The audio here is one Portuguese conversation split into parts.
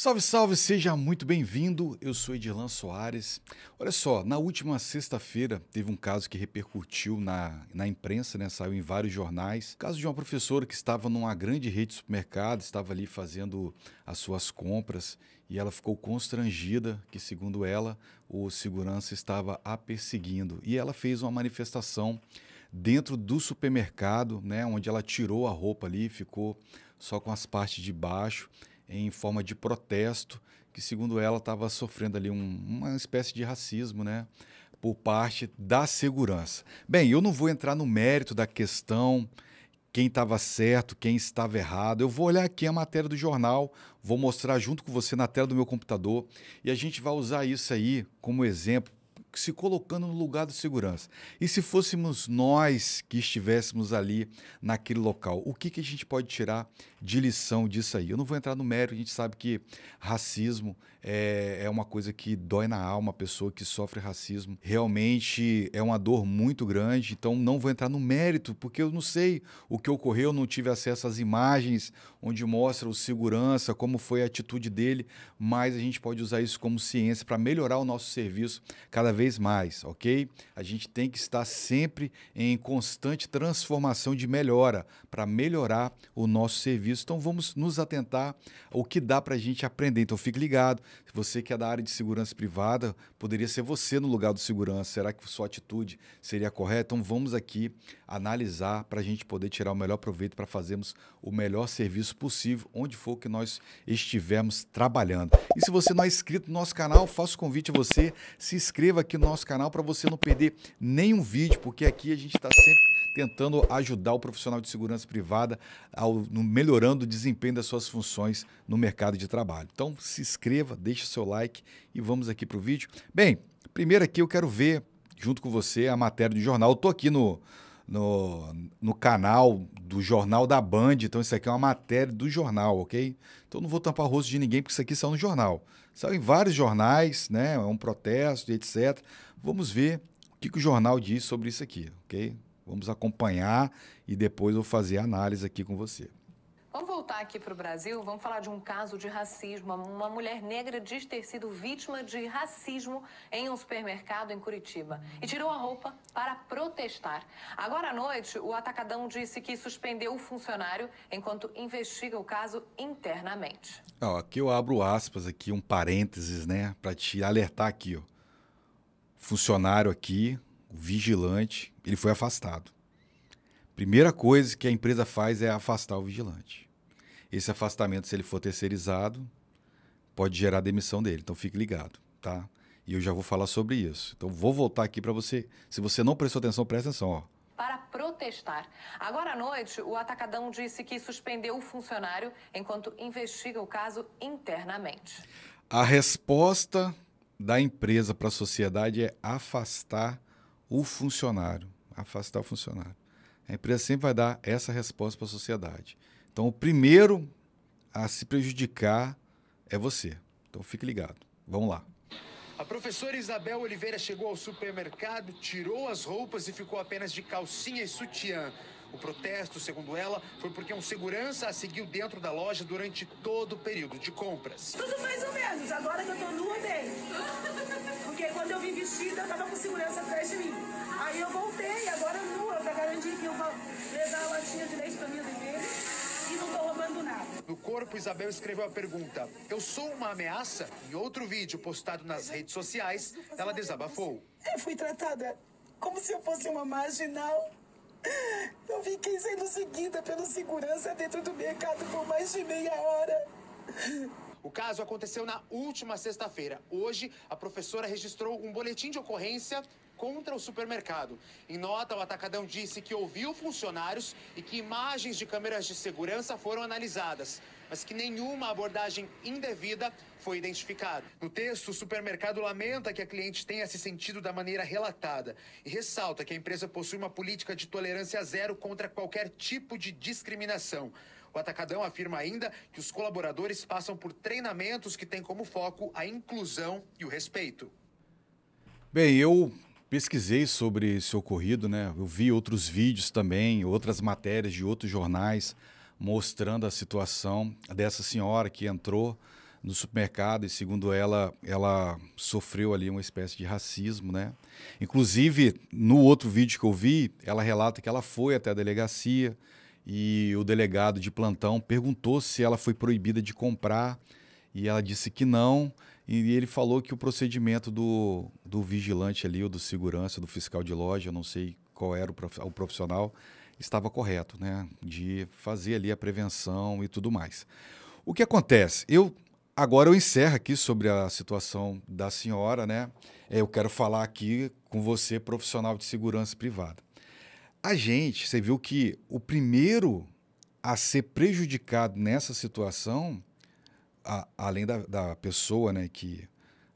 Salve, salve, seja muito bem-vindo. Eu sou Edilan Soares. Olha só, na última sexta-feira teve um caso que repercutiu na, na imprensa, né? Saiu em vários jornais. O caso de uma professora que estava numa grande rede de supermercado, estava ali fazendo as suas compras e ela ficou constrangida que, segundo ela, o segurança estava a perseguindo. E ela fez uma manifestação dentro do supermercado, né? Onde ela tirou a roupa ali, ficou só com as partes de baixo em forma de protesto, que segundo ela estava sofrendo ali um, uma espécie de racismo, né? Por parte da segurança. Bem, eu não vou entrar no mérito da questão, quem estava certo, quem estava errado. Eu vou olhar aqui a matéria do jornal, vou mostrar junto com você na tela do meu computador e a gente vai usar isso aí como exemplo se colocando no lugar do segurança. E se fôssemos nós que estivéssemos ali naquele local, o que, que a gente pode tirar de lição disso aí? Eu não vou entrar no mérito, a gente sabe que racismo é, é uma coisa que dói na alma, a pessoa que sofre racismo. Realmente é uma dor muito grande, então não vou entrar no mérito, porque eu não sei o que ocorreu, não tive acesso às imagens onde mostra o segurança, como foi a atitude dele, mas a gente pode usar isso como ciência para melhorar o nosso serviço cada vez mais, ok? A gente tem que estar sempre em constante transformação de melhora para melhorar o nosso serviço. Então vamos nos atentar ao que dá para a gente aprender. Então fique ligado, você que é da área de segurança privada, poderia ser você no lugar do segurança. Será que sua atitude seria correta? Então vamos aqui analisar para a gente poder tirar o melhor proveito para fazermos o melhor serviço possível, onde for que nós estivermos trabalhando. E se você não é inscrito no nosso canal, faço o convite a você, se inscreva aqui no nosso canal para você não perder nenhum vídeo, porque aqui a gente está sempre tentando ajudar o profissional de segurança privada ao, no, melhorando o desempenho das suas funções no mercado de trabalho. Então, se inscreva, deixe seu like e vamos aqui para o vídeo. Bem, primeiro aqui eu quero ver, junto com você, a matéria do jornal. Eu estou aqui no, no, no, canal do Jornal da Band. Então, isso aqui é uma matéria do jornal, ok? Então, não vou tampar o rosto de ninguém, porque isso aqui saiu no jornal. Saiu em vários jornais, né? É um protesto, etc. Vamos ver o que, que o jornal diz sobre isso aqui, ok? Vamos acompanhar e depois eu fazer a análise aqui com você. Vamos voltar aqui para o Brasil, vamos falar de um caso de racismo. Uma mulher negra diz ter sido vítima de racismo em um supermercado em Curitiba e tirou a roupa para protestar. Agora à noite, o atacadão disse que suspendeu o funcionário enquanto investiga o caso internamente. Ó, aqui eu abro aspas aqui, um parênteses, né, para te alertar aqui, ó. Funcionário aqui vigilante, ele foi afastado. Primeira coisa que a empresa faz é afastar o vigilante. Esse afastamento, se ele for terceirizado, pode gerar demissão dele. Então fique ligado, tá? E eu já vou falar sobre isso. Então vou voltar aqui para você. Se você não prestou atenção, presta atenção, ó para protestar. Agora à noite, o Atacadão disse que suspendeu o funcionário enquanto investiga o caso internamente. A resposta da empresa para a sociedade é afastar o funcionário, afastar o funcionário. A empresa sempre vai dar essa resposta para a sociedade. Então, o primeiro a se prejudicar é você. Então, fique ligado. Vamos lá. A professora Isabel Oliveira chegou ao supermercado, tirou as roupas e ficou apenas de calcinha e sutiã. O protesto, segundo ela, foi porque um segurança a seguiu dentro da loja durante todo o período de compras. Tudo mais ou menos, agora que eu tô nua dentro vestida, eu tava com segurança atrás de mim. Aí eu voltei, agora nua, pra garantir que eu vou levar a latinha de leite pra minha bebê e não tô roubando nada. No corpo, Isabel escreveu a pergunta: Eu sou uma ameaça? Em outro vídeo postado nas redes sociais, ela desabafou. Eu fui tratada como se eu fosse uma marginal. Eu fiquei sendo seguida pelo segurança dentro do mercado por mais de meia hora. O caso aconteceu na última sexta-feira. Hoje, a professora registrou um boletim de ocorrência contra o supermercado. Em nota, o atacadão disse que ouviu funcionários e que imagens de câmeras de segurança foram analisadas, mas que nenhuma abordagem indevida foi identificada. No texto, o supermercado lamenta que a cliente tenha se sentido da maneira relatada e ressalta que a empresa possui uma política de tolerância zero contra qualquer tipo de discriminação. O Atacadão afirma ainda que os colaboradores passam por treinamentos que têm como foco a inclusão e o respeito. Bem, eu pesquisei sobre esse ocorrido, né? Eu vi outros vídeos também, outras matérias de outros jornais mostrando a situação dessa senhora que entrou no supermercado e segundo ela, ela sofreu ali uma espécie de racismo, né? Inclusive, no outro vídeo que eu vi, ela relata que ela foi até a delegacia, e o delegado de plantão perguntou se ela foi proibida de comprar e ela disse que não. E ele falou que o procedimento do, do vigilante ali, ou do segurança, do fiscal de loja, não sei qual era o profissional, estava correto, né? De fazer ali a prevenção e tudo mais. O que acontece? Eu agora eu encerro aqui sobre a situação da senhora, né? É, eu quero falar aqui com você, profissional de segurança privada. A gente, você viu que o primeiro a ser prejudicado nessa situação, a, além da, da pessoa né, que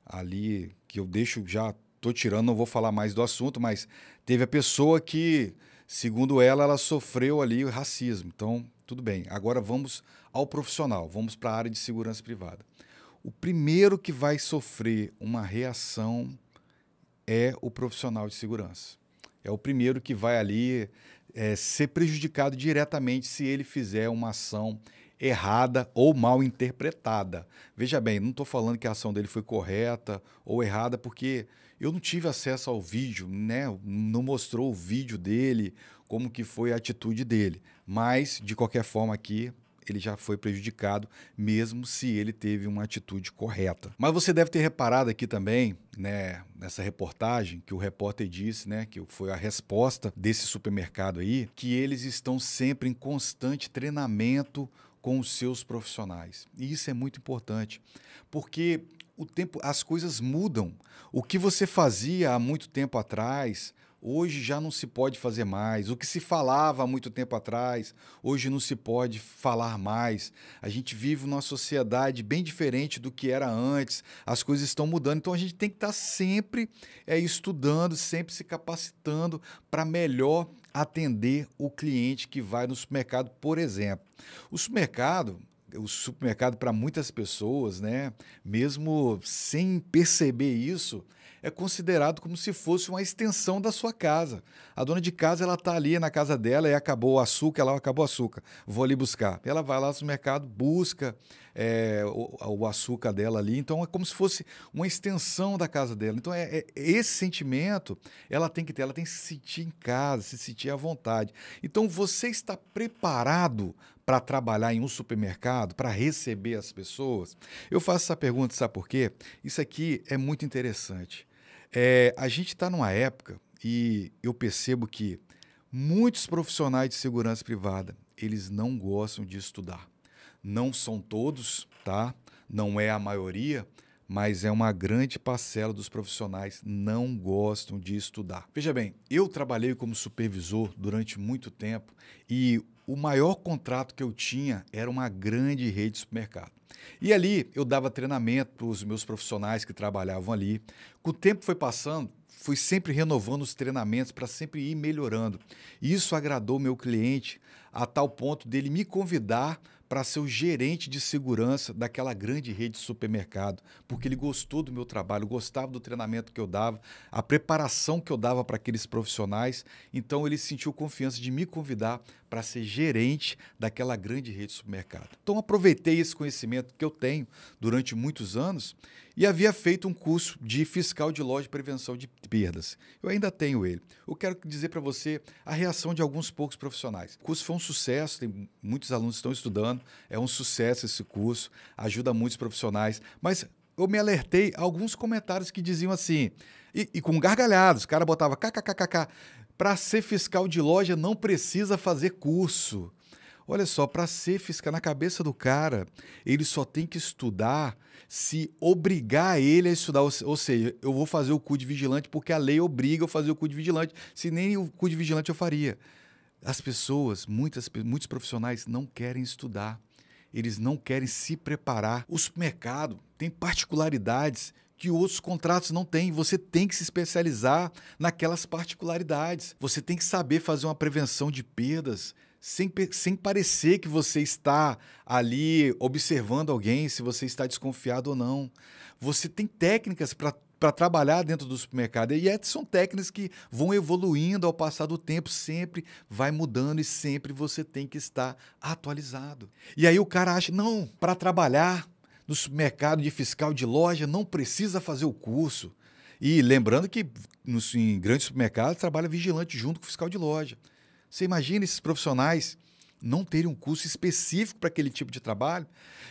ali, que eu deixo já, tô tirando, não vou falar mais do assunto, mas teve a pessoa que, segundo ela, ela sofreu ali o racismo. Então, tudo bem. Agora vamos ao profissional, vamos para a área de segurança privada. O primeiro que vai sofrer uma reação é o profissional de segurança é o primeiro que vai ali é, ser prejudicado diretamente se ele fizer uma ação errada ou mal interpretada. Veja bem, não estou falando que a ação dele foi correta ou errada, porque eu não tive acesso ao vídeo, né? não mostrou o vídeo dele, como que foi a atitude dele. Mas, de qualquer forma aqui, ele já foi prejudicado, mesmo se ele teve uma atitude correta. Mas você deve ter reparado aqui também, né, nessa reportagem que o repórter disse, né, que foi a resposta desse supermercado aí, que eles estão sempre em constante treinamento com os seus profissionais. E isso é muito importante, porque o tempo, as coisas mudam. O que você fazia há muito tempo atrás, hoje já não se pode fazer mais. O que se falava há muito tempo atrás, hoje não se pode falar mais. A gente vive numa sociedade bem diferente do que era antes, as coisas estão mudando, então a gente tem que estar tá sempre é, estudando, sempre se capacitando para melhor atender o cliente que vai no supermercado, por exemplo. O supermercado, o supermercado para muitas pessoas, né, mesmo sem perceber isso, é considerado como se fosse uma extensão da sua casa. A dona de casa, ela está ali na casa dela e acabou o açúcar, ela acabou o açúcar, vou ali buscar. Ela vai lá no mercado, busca é, o, o, açúcar dela ali, então é como se fosse uma extensão da casa dela. Então, é, é, esse sentimento ela tem que ter, ela tem que se sentir em casa, se sentir à vontade. Então, você está preparado para trabalhar em um supermercado, para receber as pessoas? Eu faço essa pergunta, sabe por quê? Isso aqui é muito interessante. É, a gente está numa época e eu percebo que muitos profissionais de segurança privada eles não gostam de estudar. Não são todos, tá? Não é a maioria, mas é uma grande parcela dos profissionais não gostam de estudar. Veja bem, eu trabalhei como supervisor durante muito tempo e o maior contrato que eu tinha era uma grande rede de supermercado. E ali eu dava treinamento para os meus profissionais que trabalhavam ali. Com o tempo que foi passando, fui sempre renovando os treinamentos para sempre ir melhorando. Isso agradou meu cliente a tal ponto dele me convidar para ser o gerente de segurança daquela grande rede de supermercado, porque ele gostou do meu trabalho, gostava do treinamento que eu dava, a preparação que eu dava para aqueles profissionais. Então ele sentiu confiança de me convidar para ser gerente daquela grande rede de supermercado. Então aproveitei esse conhecimento que eu tenho durante muitos anos e havia feito um curso de fiscal de loja de prevenção de perdas. Eu ainda tenho ele. Eu quero dizer para você a reação de alguns poucos profissionais. O curso foi um sucesso, tem muitos alunos que estão estudando, é um sucesso esse curso, ajuda muitos profissionais, mas eu me alertei a alguns comentários que diziam assim, e, e com gargalhados, o cara botava kkkk, para ser fiscal de loja não precisa fazer curso. Olha só, para ser fiscal na cabeça do cara, ele só tem que estudar se obrigar ele a estudar. Ou seja, eu vou fazer o cu de vigilante porque a lei obriga eu fazer o cu de vigilante. Se nem o cu de vigilante eu faria. As pessoas, muitas, muitos profissionais não querem estudar. Eles não querem se preparar. O supermercado tem particularidades que outros contratos não têm. Você tem que se especializar naquelas particularidades. Você tem que saber fazer uma prevenção de perdas sem, sem parecer que você está ali observando alguém, se você está desconfiado ou não. Você tem técnicas para trabalhar dentro do supermercado. E é, são técnicas que vão evoluindo ao passar do tempo, sempre vai mudando e sempre você tem que estar atualizado. E aí o cara acha, não, para trabalhar no supermercado de fiscal de loja não precisa fazer o curso. E lembrando que no, em grandes supermercados trabalha vigilante junto com o fiscal de loja. Você imagina esses profissionais não terem um curso específico para aquele tipo de trabalho?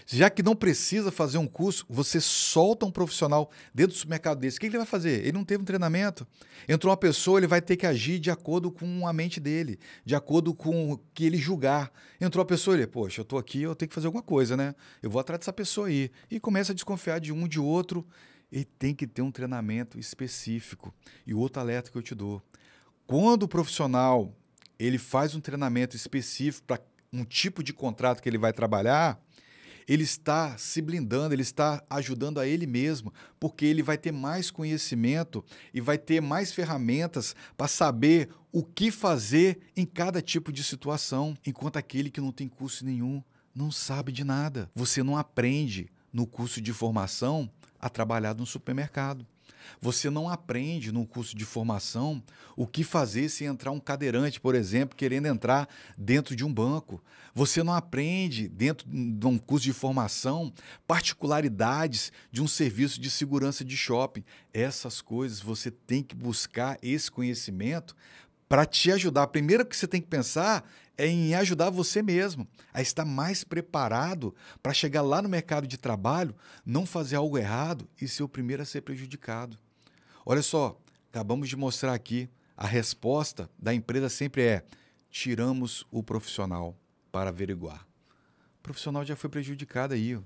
Já que não precisa fazer um curso, você solta um profissional dentro do supermercado desse. O que ele vai fazer? Ele não teve um treinamento. Entrou uma pessoa, ele vai ter que agir de acordo com a mente dele, de acordo com o que ele julgar. Entrou a pessoa, ele, poxa, eu estou aqui, eu tenho que fazer alguma coisa, né? Eu vou atrás dessa pessoa aí. E começa a desconfiar de um, de outro. E tem que ter um treinamento específico. E outro alerta que eu te dou. Quando o profissional ele faz um treinamento específico para um tipo de contrato que ele vai trabalhar, ele está se blindando, ele está ajudando a ele mesmo, porque ele vai ter mais conhecimento e vai ter mais ferramentas para saber o que fazer em cada tipo de situação, enquanto aquele que não tem curso nenhum não sabe de nada. Você não aprende no curso de formação a trabalhar no supermercado. Você não aprende num curso de formação o que fazer se entrar um cadeirante, por exemplo, querendo entrar dentro de um banco. Você não aprende dentro de um curso de formação particularidades de um serviço de segurança de shopping. Essas coisas você tem que buscar esse conhecimento para te ajudar. Primeiro que você tem que pensar é em ajudar você mesmo a estar mais preparado para chegar lá no mercado de trabalho, não fazer algo errado e ser o primeiro a ser prejudicado. Olha só, acabamos de mostrar aqui a resposta da empresa sempre é: tiramos o profissional para averiguar. O profissional já foi prejudicado aí. Ó.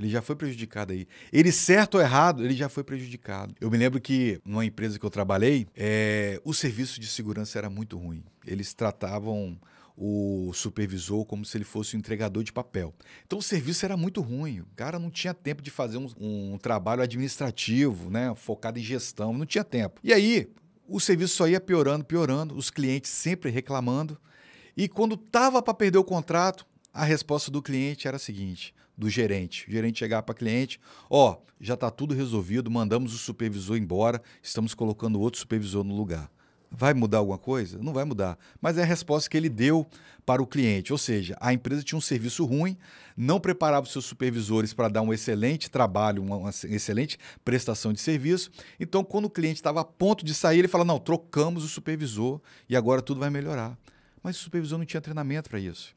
Ele já foi prejudicado aí. Ele certo ou errado, ele já foi prejudicado. Eu me lembro que numa empresa que eu trabalhei, é, o serviço de segurança era muito ruim. Eles tratavam o supervisor como se ele fosse um entregador de papel. Então o serviço era muito ruim. O cara não tinha tempo de fazer um, um trabalho administrativo, né, focado em gestão, não tinha tempo. E aí o serviço só ia piorando, piorando, os clientes sempre reclamando. E quando tava para perder o contrato, a resposta do cliente era a seguinte: do gerente. O gerente chegar para cliente, ó, oh, já está tudo resolvido, mandamos o supervisor embora, estamos colocando outro supervisor no lugar. Vai mudar alguma coisa? Não vai mudar. Mas é a resposta que ele deu para o cliente. Ou seja, a empresa tinha um serviço ruim, não preparava os seus supervisores para dar um excelente trabalho, uma, uma excelente prestação de serviço. Então, quando o cliente estava a ponto de sair, ele fala: não, trocamos o supervisor e agora tudo vai melhorar. Mas o supervisor não tinha treinamento para isso.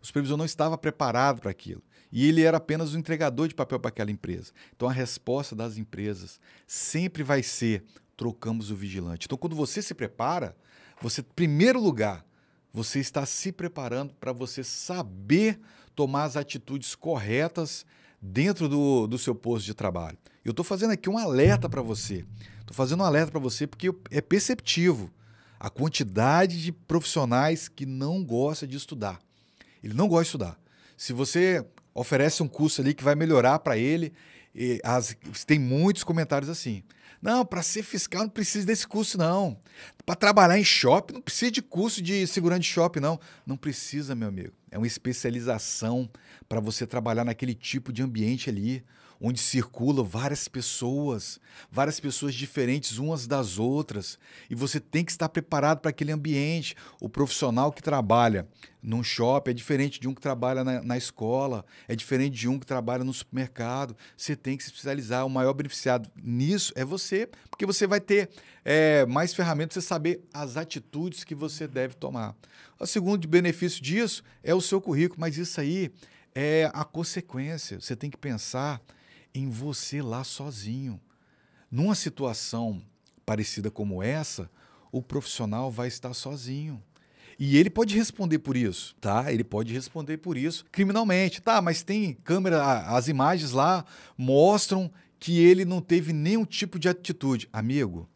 O supervisor não estava preparado para aquilo. E ele era apenas o entregador de papel para aquela empresa. Então a resposta das empresas sempre vai ser: trocamos o vigilante. Então quando você se prepara, você, em primeiro lugar, você está se preparando para você saber tomar as atitudes corretas dentro do, do seu posto de trabalho. Eu estou fazendo aqui um alerta para você. Estou fazendo um alerta para você porque é perceptivo a quantidade de profissionais que não gosta de estudar. Ele não gosta de estudar. Se você oferece um curso ali que vai melhorar para ele. E as, tem muitos comentários assim. Não, para ser fiscal não precisa desse curso, não. Para trabalhar em shopping não precisa de curso de segurança de shopping, não. Não precisa, meu amigo. É uma especialização para você trabalhar naquele tipo de ambiente ali onde circulam várias pessoas, várias pessoas diferentes umas das outras, e você tem que estar preparado para aquele ambiente. O profissional que trabalha num shopping é diferente de um que trabalha na, na, escola, é diferente de um que trabalha no supermercado. Você tem que se especializar. O maior beneficiado nisso é você, porque você vai ter é, mais ferramentas para saber as atitudes que você deve tomar. O segundo benefício disso é o seu currículo, mas isso aí é a consequência. Você tem que pensar em você lá sozinho. Numa situação parecida como essa, o profissional vai estar sozinho. E ele pode responder por isso, tá? Ele pode responder por isso criminalmente, tá? Mas tem câmera, as imagens lá mostram que ele não teve nenhum tipo de atitude. Amigo,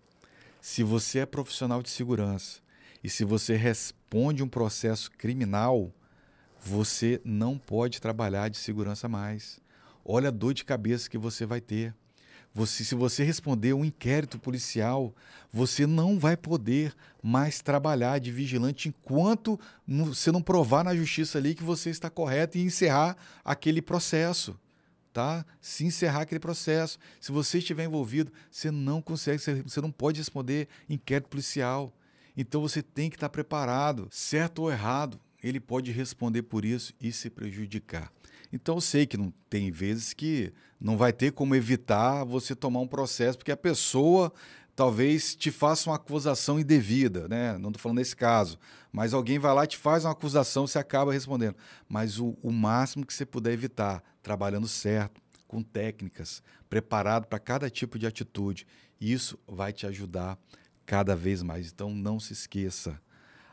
se você é profissional de segurança e se você responde um processo criminal, você não pode trabalhar de segurança mais. Olha a dor de cabeça que você vai ter. Você, se você responder um inquérito policial, você não vai poder mais trabalhar de vigilante enquanto você não provar na justiça ali que você está correto e encerrar aquele processo. Tá? Se encerrar aquele processo. Se você estiver envolvido, você não consegue, você não pode responder inquérito policial. Então você tem que estar preparado, certo ou errado, ele pode responder por isso e se prejudicar. Então eu sei que não tem vezes que não vai ter como evitar você tomar um processo, porque a pessoa talvez te faça uma acusação indevida, né? Não estou falando nesse caso, mas alguém vai lá e te faz uma acusação, você acaba respondendo. Mas o, o máximo que você puder evitar, trabalhando certo, com técnicas, preparado para cada tipo de atitude, isso vai te ajudar cada vez mais. Então não se esqueça,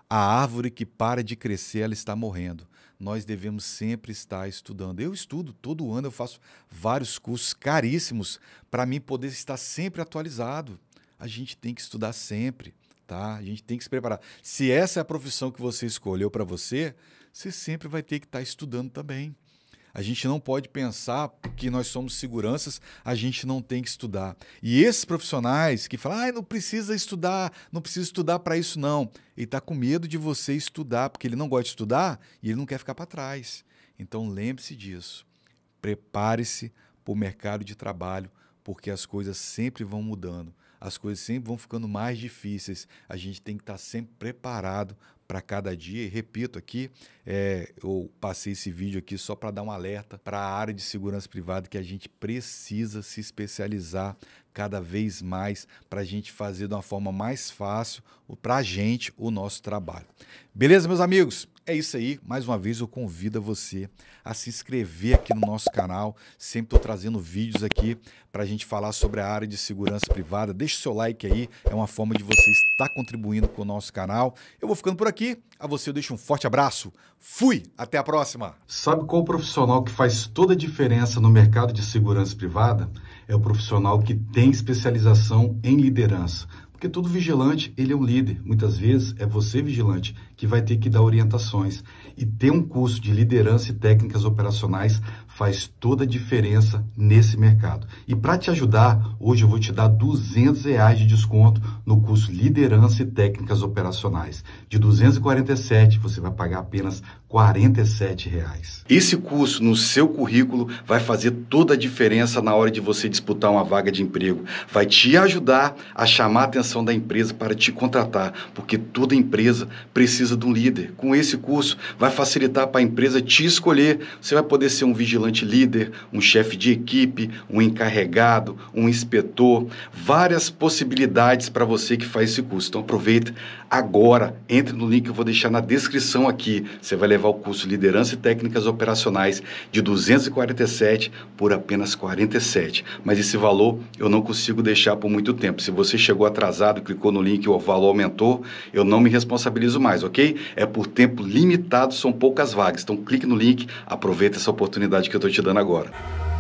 a árvore que para de crescer, ela está morrendo. Nós devemos sempre estar estudando. Eu estudo todo ano, eu faço vários cursos caríssimos para mim poder estar sempre atualizado. A gente tem que estudar sempre, tá? A gente tem que se preparar. Se essa é a profissão que você escolheu para você, você sempre vai ter que estar estudando também. A gente não pode pensar que nós somos seguranças, a gente não tem que estudar. E esses profissionais que falam, ah, não precisa estudar, não precisa estudar para isso não. Ele está com medo de você estudar, porque ele não gosta de estudar e ele não quer ficar para trás. Então lembre-se disso. Prepare-se para o mercado de trabalho, porque as coisas sempre vão mudando as coisas sempre vão ficando mais difíceis. A gente tem que estar tá sempre preparado para cada dia. E repito aqui, é, eu passei esse vídeo aqui só para dar um alerta para a área de segurança privada que a gente precisa se especializar cada vez mais para a gente fazer de uma forma mais fácil para a gente o nosso trabalho. Beleza, meus amigos? É isso aí. Mais uma vez eu convido você a se inscrever aqui no nosso canal. Sempre estou trazendo vídeos aqui para a gente falar sobre a área de segurança privada. Deixe seu like aí. É uma forma de você estar contribuindo com o nosso canal. Eu vou ficando por aqui. A você eu deixo um forte abraço. Fui. Até a próxima. Sabe qual profissional que faz toda a diferença no mercado de segurança privada? É o profissional que tem especialização em liderança porque todo vigilante, ele é um líder. Muitas vezes é você, vigilante, que vai ter que dar orientações. E ter um curso de liderança e técnicas operacionais faz toda a diferença nesse mercado. E para te ajudar, hoje eu vou te dar 200 reais de desconto no curso Liderança e Técnicas Operacionais. De 247, você vai pagar apenas 47 reais. Esse curso no seu currículo vai fazer toda a diferença na hora de você disputar uma vaga de emprego. Vai te ajudar a chamar a atenção da empresa para te contratar, porque toda empresa precisa de um líder. Com esse curso, vai facilitar para a empresa te escolher. Você vai poder ser um vigilante volante líder, um chefe de equipe, um encarregado, um inspetor, várias possibilidades para você que faz esse curso. Então aproveita agora, entre no link que eu vou deixar na descrição aqui. Você vai levar o curso Liderança e Técnicas Operacionais de 247 por apenas 47. Mas esse valor eu não consigo deixar por muito tempo. Se você chegou atrasado, clicou no link e o valor aumentou, eu não me responsabilizo mais, ok? É por tempo limitado, são poucas vagas. Então clique no link, aproveita essa oportunidade que eu estou te dando agora.